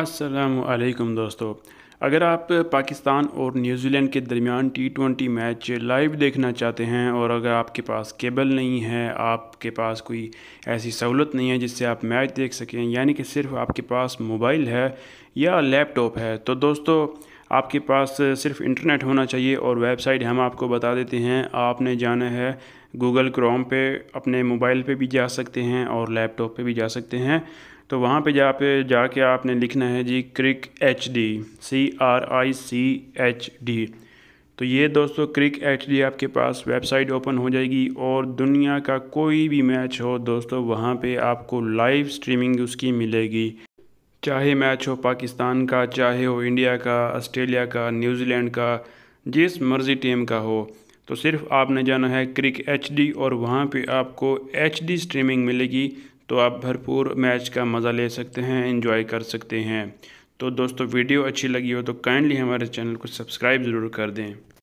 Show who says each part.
Speaker 1: असलकम दोस्तों अगर आप पाकिस्तान और न्यूजीलैंड के दरमियान टी ट्वेंटी मैच लाइव देखना चाहते हैं और अगर आपके पास केबल नहीं है आपके पास कोई ऐसी सहूलत नहीं है जिससे आप मैच देख सकें यानी कि सिर्फ आपके पास मोबाइल है या लैपटॉप है तो दोस्तों आपके पास सिर्फ इंटरनेट होना चाहिए और वेबसाइट हम आपको बता देते हैं आपने जाना है गूगल क्रोम पे अपने मोबाइल पे भी जा सकते हैं और लैपटॉप पे भी जा सकते हैं तो वहाँ पे जा पे जाके आपने लिखना है जी क्रिक H D C R I C H D तो ये दोस्तों क्रिक एच डी आपके पास वेबसाइट ओपन हो जाएगी और दुनिया का कोई भी मैच हो दोस्तों वहाँ पे आपको लाइव स्ट्रीमिंग उसकी मिलेगी चाहे मैच हो पाकिस्तान का चाहे हो इंडिया का ऑस्ट्रेलिया का न्यूजीलैंड का जिस मर्ज़ी टीम का हो तो सिर्फ आपने जाना है क्रिक एच और वहाँ पे आपको एच स्ट्रीमिंग मिलेगी तो आप भरपूर मैच का मज़ा ले सकते हैं इन्जॉय कर सकते हैं तो दोस्तों वीडियो अच्छी लगी हो तो काइंडली हमारे चैनल को सब्सक्राइब ज़रूर कर दें